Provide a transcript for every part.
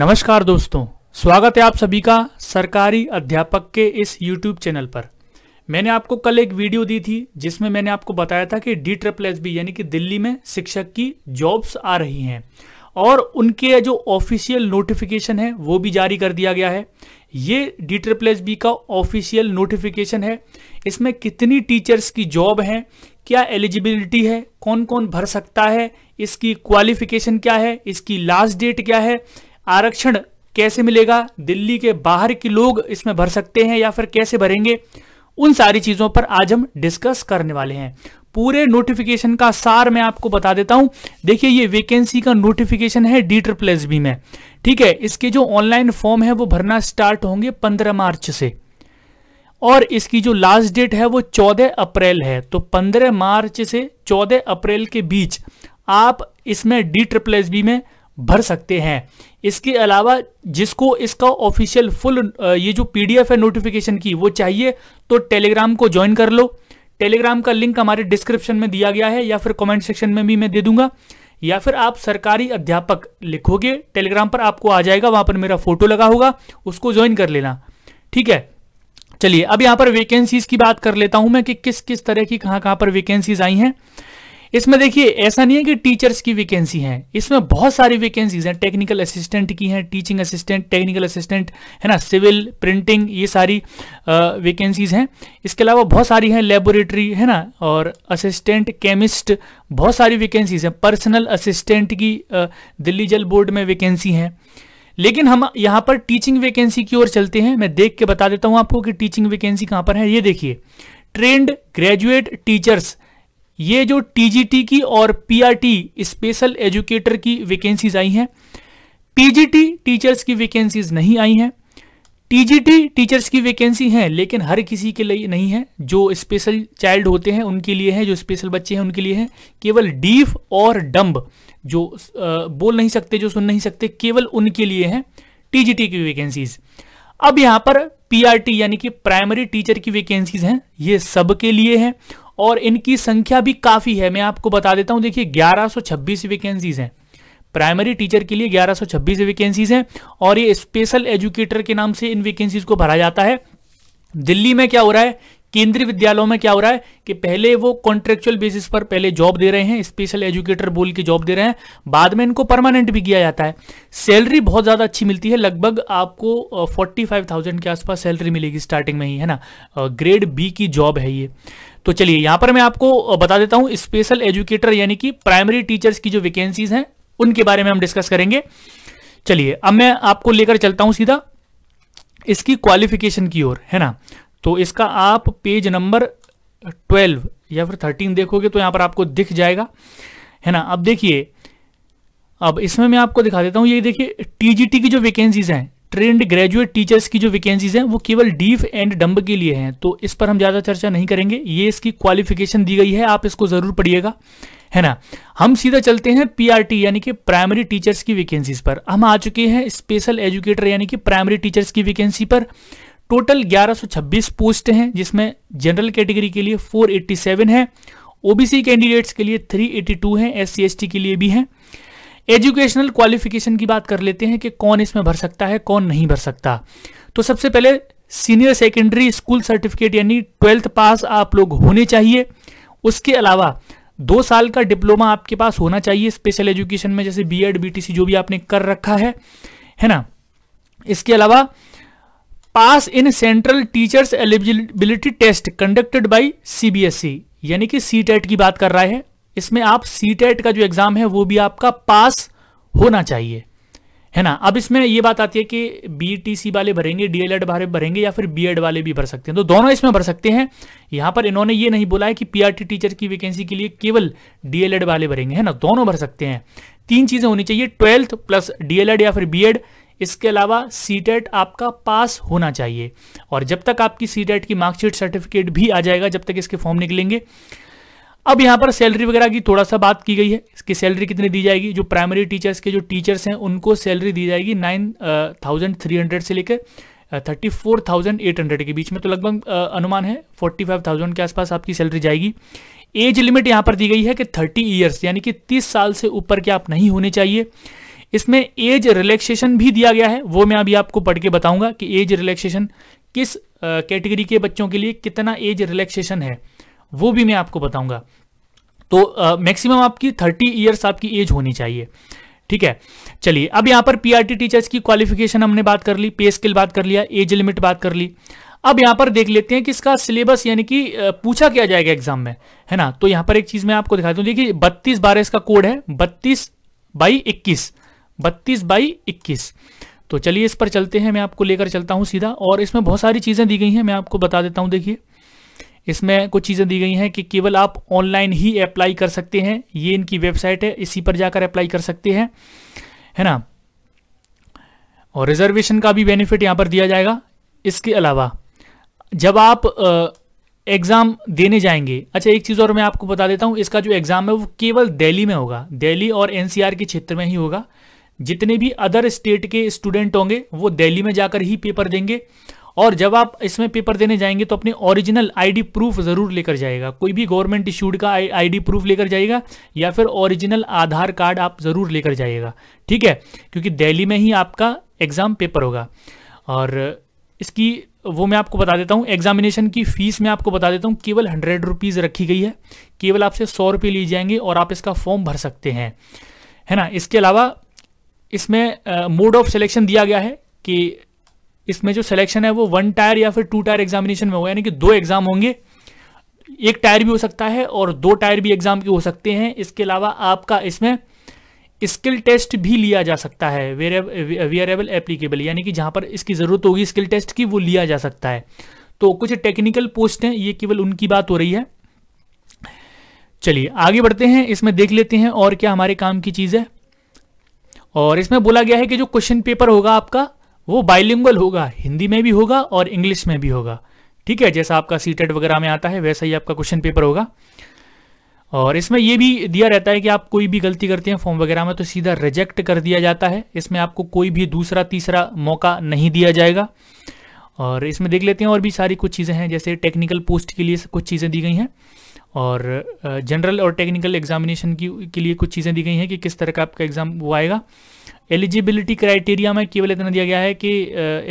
नमस्कार दोस्तों स्वागत है आप सभी का सरकारी अध्यापक के इस YouTube चैनल पर मैंने आपको कल एक वीडियो दी थी जिसमें मैंने आपको बताया था कि डी ट्रिपल एस बी यानी कि दिल्ली में शिक्षक की जॉब्स आ रही हैं और उनके जो ऑफिशियल नोटिफिकेशन है वो भी जारी कर दिया गया है ये डी ट्रिपल एस बी का ऑफिशियल नोटिफिकेशन है इसमें कितनी टीचर्स की जॉब हैं क्या एलिजिबिलिटी है कौन कौन भर सकता है इसकी क्वालिफिकेशन क्या है इसकी लास्ट डेट क्या है आरक्षण कैसे मिलेगा दिल्ली के बाहर के लोग इसमें भर सकते हैं या फिर कैसे भरेंगे उन सारी चीजों पर आज हम डिस्कस करने वाले हैं पूरे नोटिफिकेशन का सार मैं आपको बता देता हूं देखिए ये वैकेंसी का नोटिफिकेशन है डी ट्रिपल एस बी में ठीक है इसके जो ऑनलाइन फॉर्म है वो भरना स्टार्ट होंगे पंद्रह मार्च से और इसकी जो लास्ट डेट है वो चौदह अप्रैल है तो पंद्रह मार्च से चौदह अप्रैल के बीच आप इसमें डी ट्रिपल एस बी में भर सकते हैं इसके अलावा जिसको इसका ऑफिशियल फुल ये जो पीडीएफ है नोटिफिकेशन की वो चाहिए तो टेलीग्राम को ज्वाइन कर लो टेलीग्राम का लिंक हमारे डिस्क्रिप्शन में दिया गया है या फिर कमेंट सेक्शन में भी मैं दे दूंगा या फिर आप सरकारी अध्यापक लिखोगे टेलीग्राम पर आपको आ जाएगा वहां पर मेरा फोटो लगा होगा उसको ज्वाइन कर लेना ठीक है चलिए अब यहां पर वैकेंसीज की बात कर लेता हूं मैं कि किस किस तरह की कहां कहां पर वैकेंसीज आई हैं इसमें देखिए ऐसा नहीं है कि टीचर्स की वैकेंसी है इसमें बहुत सारी वैकेंसीज हैं टेक्निकल असिस्टेंट की हैं टीचिंग असिस्टेंट टेक्निकल असिस्टेंट है ना सिविल प्रिंटिंग ये सारी वैकेंसीज हैं इसके अलावा बहुत सारी हैं लेबोरेटरी है ना और असिस्टेंट केमिस्ट बहुत सारी वैकेंसीज हैं पर्सनल असिस्टेंट की आ, दिल्ली जल बोर्ड में वैकेंसी हैं लेकिन हम यहाँ पर टीचिंग वैकेंसी की ओर चलते हैं मैं देख के बता देता हूँ आपको कि टीचिंग वैकेंसी कहाँ पर है ये देखिए ट्रेंड ग्रेजुएट टीचर्स ये जो टीजीटी की और पीआरटी स्पेशल एजुकेटर की वैकेंसीज आई हैं टीजीटी टीचर्स की वैकेंसीज नहीं आई हैं टीजीटी टीचर्स की वैकेंसी हैं लेकिन हर किसी के लिए नहीं है जो स्पेशल चाइल्ड होते हैं उनके लिए है जो स्पेशल बच्चे हैं उनके लिए है केवल डीफ और डम्ब जो बोल नहीं सकते जो सुन नहीं सकते केवल उनके लिए है टीजीटी की वैकेंसीज अब यहां पर पीआरटी यानी कि प्राइमरी टीचर की वैकेंसीज हैं ये सबके लिए हैं और इनकी संख्या भी काफ़ी है मैं आपको बता देता हूं देखिए 1126 वैकेंसीज हैं प्राइमरी टीचर के लिए 1126 वैकेंसीज हैं और ये स्पेशल एजुकेटर के नाम से इन वैकेंसीज को भरा जाता है दिल्ली में क्या हो रहा है केंद्रीय विद्यालयों में क्या हो रहा है कि पहले वो कॉन्ट्रेक्चुअल बेसिस पर पहले जॉब दे रहे हैं स्पेशल एजुकेटर बोल के जॉब दे रहे हैं बाद में इनको परमानेंट भी किया जाता है सैलरी बहुत ज़्यादा अच्छी मिलती है लगभग आपको 45,000 के आसपास सैलरी मिलेगी स्टार्टिंग में ही है ना ग्रेड बी की जॉब है ये तो चलिए यहाँ पर मैं आपको बता देता हूँ स्पेशल एजुकेटर यानी कि प्राइमरी टीचर्स की जो वैकेंसीज हैं उनके बारे में हम डिस्कस करेंगे चलिए अब मैं आपको लेकर चलता हूँ सीधा इसकी क्वालिफिकेशन की ओर है ना तो इसका आप पेज नंबर ट्वेल्व या फिर थर्टीन देखोगे तो यहाँ पर आपको दिख जाएगा है ना अब देखिए अब इसमें मैं आपको दिखा देता हूँ ये देखिए टीजीटी की जो वैकेंसीज हैं ट्रेंड ग्रेजुएट टीचर्स की जो वैकेंसीज हैं वो केवल डीफ एंड डम्ब के लिए हैं तो इस पर हम ज़्यादा चर्चा नहीं करेंगे ये इसकी क्वालिफिकेशन दी गई है आप इसको ज़रूर पढ़िएगा है ना हम सीधा चलते हैं पीआरटी यानी कि प्राइमरी टीचर्स की वैकेंसीज पर हम आ चुके हैं स्पेशल एजुकेटर यानी कि प्राइमरी टीचर्स की वैकेंसी पर टोटल 1126 पोस्ट हैं जिसमें जनरल कैटेगरी के लिए 487 हैं ओबीसी कैंडिडेट्स के लिए 382 हैं एस सी के लिए भी हैं एजुकेशनल क्वालिफिकेशन की बात कर लेते हैं कि कौन इसमें भर सकता है कौन नहीं भर सकता तो सबसे पहले सीनियर सेकेंडरी स्कूल सर्टिफिकेट यानी ट्वेल्थ पास आप लोग होने चाहिए उसके अलावा दो साल का डिप्लोमा आपके पास होना चाहिए स्पेशल एजुकेशन में जैसे बी एड बी जो भी आपने कर रखा है है ना इसके अलावा pass in central teachers eligibility test conducted by CBSE e, यानी कि सी टेट e की बात कर रहा है इसमें आप सी टेट e का जो एग्जाम है वो भी आपका पास होना चाहिए है ना अब इसमें ये बात आती है कि बीटीसी वाले भरेंगे डीएलएड वाले भरेंगे या फिर बीएड वाले भी भर सकते हैं तो दोनों इसमें भर सकते हैं यहां पर इन्होंने ये नहीं बोला है कि पीआरटी टीचर की वैकेंसी के लिए केवल डीएलएड वाले भरेंगे है ना दोनों भर सकते हैं तीन चीजें होनी चाहिए ट्वेल्थ प्लस डीएलएड या फिर बीएड इसके अलावा सी आपका पास होना चाहिए और जब तक आपकी सी की मार्कशीट सर्टिफिकेट भी आ जाएगा जब तक इसके फॉर्म निकलेंगे अब यहाँ पर सैलरी वगैरह की थोड़ा सा बात की गई है इसकी सैलरी कितनी दी जाएगी जो प्राइमरी टीचर्स के जो टीचर्स हैं उनको सैलरी दी जाएगी नाइन थाउजेंड थ्री हंड्रेड से लेकर thirty four thousand eight hundred के बीच में तो लगभग uh, अनुमान है फोर्टी फाइव थाउजेंड के आसपास आपकी सैलरी जाएगी एज लिमिट यहाँ पर दी गई है कि थर्टी ईयर्स यानी कि तीस साल से ऊपर के आप नहीं होने चाहिए इसमें एज रिलैक्सेशन भी दिया गया है वो मैं अभी आपको पढ़ के बताऊंगा कि एज रिलैक्सेशन किस कैटेगरी के बच्चों के लिए कितना एज रिलैक्सेशन है वो भी मैं आपको बताऊंगा तो मैक्सिमम आपकी थर्टी ईयर्स आपकी एज होनी चाहिए ठीक है चलिए अब यहां पर पीआरटी टीचर्स की क्वालिफिकेशन हमने बात कर ली पे स्किल बात कर लिया एज लिमिट बात कर ली अब यहां पर देख लेते हैं कि इसका सिलेबस यानी कि पूछा क्या जाएगा एग्जाम में है ना तो यहां पर एक चीज मैं आपको दिखाता हूं देखिए बत्तीस बारह इसका कोड है बत्तीस बाई इक्कीस बत्तीस बाई इक्कीस तो चलिए इस पर चलते हैं मैं आपको लेकर चलता हूँ सीधा और इसमें बहुत सारी चीज़ें दी गई हैं मैं आपको बता देता हूँ देखिए इसमें कुछ चीज़ें दी गई हैं कि केवल आप ऑनलाइन ही अप्लाई कर सकते हैं ये इनकी वेबसाइट है इसी पर जाकर अप्लाई कर सकते हैं है ना और रिजर्वेशन का भी बेनिफिट यहाँ पर दिया जाएगा इसके अलावा जब आप एग्ज़ाम देने जाएंगे अच्छा एक चीज़ और मैं आपको बता देता हूँ इसका जो एग्ज़ाम है वो केवल दिल्ली में होगा दिल्ली और एनसीआर के क्षेत्र में ही होगा जितने भी अदर स्टेट के स्टूडेंट होंगे वो दिल्ली में जाकर ही पेपर देंगे और जब आप इसमें पेपर देने जाएंगे तो अपने ओरिजिनल आईडी प्रूफ ज़रूर लेकर जाएगा कोई भी गवर्नमेंट इश्यूड का आईडी प्रूफ लेकर जाएगा या फिर ओरिजिनल आधार कार्ड आप ज़रूर लेकर जाएगा ठीक है क्योंकि दिल्ली में ही आपका एग्ज़ाम पेपर होगा और इसकी वो मैं आपको बता देता हूँ एग्जामिनेशन की फ़ीस मैं आपको बता देता हूँ केवल हंड्रेड रुपीज़ रखी गई है केवल आपसे सौ रुपये लिए जाएंगे और आप इसका फॉर्म भर सकते हैं है ना इसके अलावा इसमें मोड ऑफ सिलेक्शन दिया गया है कि इसमें जो सिलेक्शन है वो वन टायर या फिर टू टायर एग्जामिनेशन में होगा यानी कि दो एग्जाम होंगे एक टायर भी हो सकता है और दो टायर भी एग्जाम के हो सकते हैं इसके अलावा आपका इसमें स्किल टेस्ट भी लिया जा सकता है वेरेबल एप्लीकेबल यानी कि जहां पर इसकी ज़रूरत होगी स्किल टेस्ट की वो लिया जा सकता है तो कुछ टेक्निकल पोस्ट हैं ये केवल उनकी बात हो रही है चलिए आगे बढ़ते हैं इसमें देख लेते हैं और क्या हमारे काम की चीज़ है और इसमें बोला गया है कि जो क्वेश्चन पेपर होगा आपका वो बाइलिंगल होगा हिंदी में भी होगा और इंग्लिश में भी होगा ठीक है जैसा आपका सी वगैरह में आता है वैसा ही आपका क्वेश्चन पेपर होगा और इसमें यह भी दिया रहता है कि आप कोई भी गलती करते हैं फॉर्म वगैरह में तो सीधा रिजेक्ट कर दिया जाता है इसमें आपको कोई भी दूसरा तीसरा मौका नहीं दिया जाएगा और इसमें देख लेते हैं और भी सारी कुछ चीज़ें हैं जैसे टेक्निकल पोस्ट के लिए कुछ चीज़ें दी गई हैं और जनरल और टेक्निकल एग्जामिनेशन की के लिए कुछ चीज़ें दी गई हैं कि किस तरह का आपका एग्ज़ाम वो आएगा एलिजिबिलिटी क्राइटेरिया में केवल इतना दिया गया है कि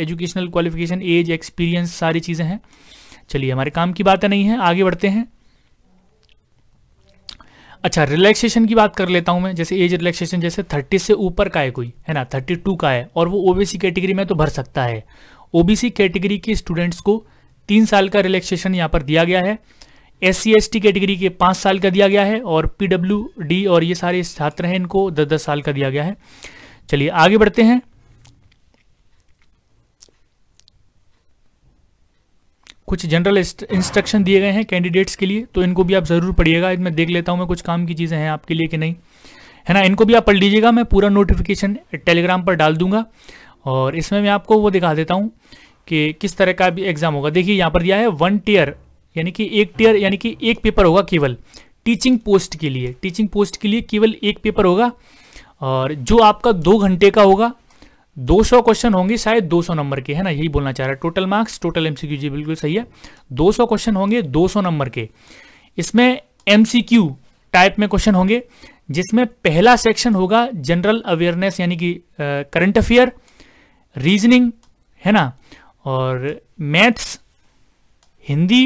एजुकेशनल क्वालिफिकेशन एज एक्सपीरियंस सारी चीज़ें हैं चलिए हमारे काम की बातें नहीं है आगे बढ़ते हैं अच्छा रिलैक्सेशन की बात कर लेता हूं मैं जैसे एज रिलैक्सेशन जैसे थर्टी से ऊपर का है कोई है ना थर्टी टू का है और वो ओबीसी कैटेगरी में तो भर सकता है ओबीसी कैटेगरी के स्टूडेंट्स को तीन साल का रिलैक्सेशन यहाँ पर दिया गया है एस सी कैटेगरी के पाँच साल का दिया गया है और पी और ये सारे छात्र हैं इनको दस दस साल का दिया गया है चलिए आगे बढ़ते हैं कुछ जनरल इंस्ट्रक्शन दिए गए हैं कैंडिडेट्स के लिए तो इनको भी आप ज़रूर पढ़िएगा मैं देख लेता हूं मैं कुछ काम की चीज़ें हैं आपके लिए कि नहीं है ना इनको भी आप पढ़ लीजिएगा मैं पूरा नोटिफिकेशन टेलीग्राम पर डाल दूंगा और इसमें मैं आपको वो दिखा देता हूं कि किस तरह का भी एग्ज़ाम होगा देखिए यहाँ पर दिया है वन टीयर यानी कि एक टीयर यानी कि एक पेपर होगा केवल टीचिंग पोस्ट के लिए टीचिंग पोस्ट के लिए केवल एक पेपर होगा और जो आपका दो घंटे का होगा 200 क्वेश्चन होंगे शायद 200 नंबर के है ना यही बोलना चाह रहा है टोटल मार्क्स टोटल एमसीक्यू जी बिल्कुल सही है 200 क्वेश्चन होंगे 200 नंबर के इसमें एमसीक्यू टाइप में क्वेश्चन होंगे जिसमें पहला सेक्शन होगा जनरल अवेयरनेस यानी कि करंट अफेयर रीजनिंग है ना और मैथ्स हिंदी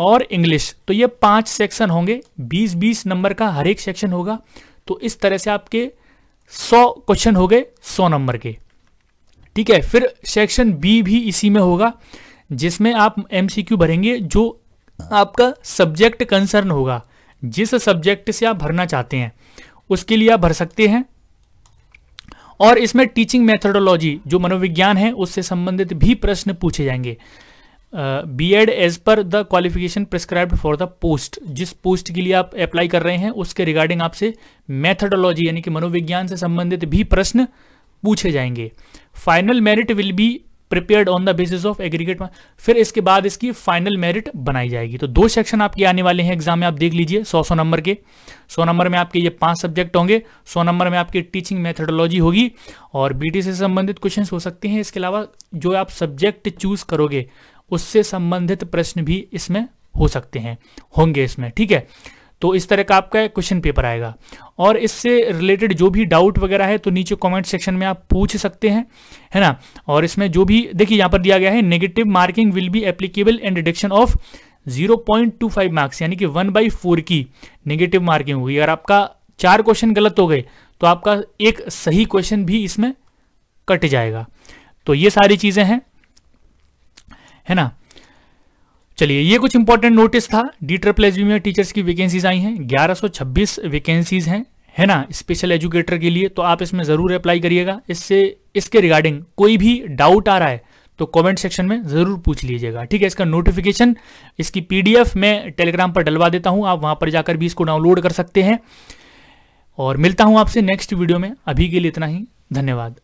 और इंग्लिश तो ये पांच सेक्शन होंगे बीस बीस नंबर का हर एक सेक्शन होगा तो इस तरह से आपके सौ क्वेश्चन हो गए सौ नंबर के ठीक है फिर सेक्शन बी भी इसी में होगा जिसमें आप एम भरेंगे जो आपका सब्जेक्ट कंसर्न होगा जिस सब्जेक्ट से आप भरना चाहते हैं उसके लिए आप भर सकते हैं और इसमें टीचिंग मेथडोलॉजी जो मनोविज्ञान है उससे संबंधित भी प्रश्न पूछे जाएंगे B Ed as per the qualification prescribed for the post जिस पोस्ट के लिए आप अप्लाई कर रहे हैं उसके रिगार्डिंग आपसे मैथडोलॉजी यानी कि मनोविज्ञान से संबंधित भी प्रश्न पूछे जाएंगे final merit will be prepared on the basis of aggregate फिर इसके बाद इसकी फाइनल मेरिट बनाई जाएगी तो दो सेक्शन आपके आने वाले हैं एग्जाम में आप देख लीजिए सौ सौ नंबर के सौ नंबर में आपके ये पांच सब्जेक्ट होंगे सौ नंबर में आपकी टीचिंग मेथडोलॉजी होगी और बी टी से संबंधित क्वेश्चन हो सकते हैं इसके अलावा जो आप सब्जेक्ट चूज करोगे उससे संबंधित प्रश्न भी इसमें हो सकते हैं होंगे इसमें ठीक है तो इस तरह का आपका क्वेश्चन पेपर आएगा और इससे रिलेटेड जो भी डाउट वगैरह है तो नीचे कमेंट सेक्शन में आप पूछ सकते हैं है ना और इसमें जो भी देखिए यहां पर दिया गया है negative marking will be applicable and deduction of 0.25 marks यानी कि वन बाई फोर की नेगेटिव मार्किंग हुई अगर आपका चार क्वेश्चन गलत हो गए तो आपका एक सही क्वेश्चन भी इसमें कट जाएगा तो ये सारी चीज़ें हैं है ना चलिए ये कुछ इंपॉर्टेंट नोटिस था डी ट्रिपल एस में टीचर्स की वैकेंसीज आई हैं 1126 वैकेंसीज हैं है ना स्पेशल एजुकेटर के लिए तो आप इसमें ज़रूर अप्लाई करिएगा इससे इसके रिगार्डिंग कोई भी डाउट आ रहा है तो कमेंट सेक्शन में ज़रूर पूछ लीजिएगा ठीक है इसका नोटिफिकेशन इसकी पीडीएफ मैं टेलीग्राम पर डलवा देता हूँ आप वहाँ पर जाकर भी इसको डाउनलोड कर सकते हैं और मिलता हूँ आपसे नेक्स्ट वीडियो में अभी के लिए इतना ही धन्यवाद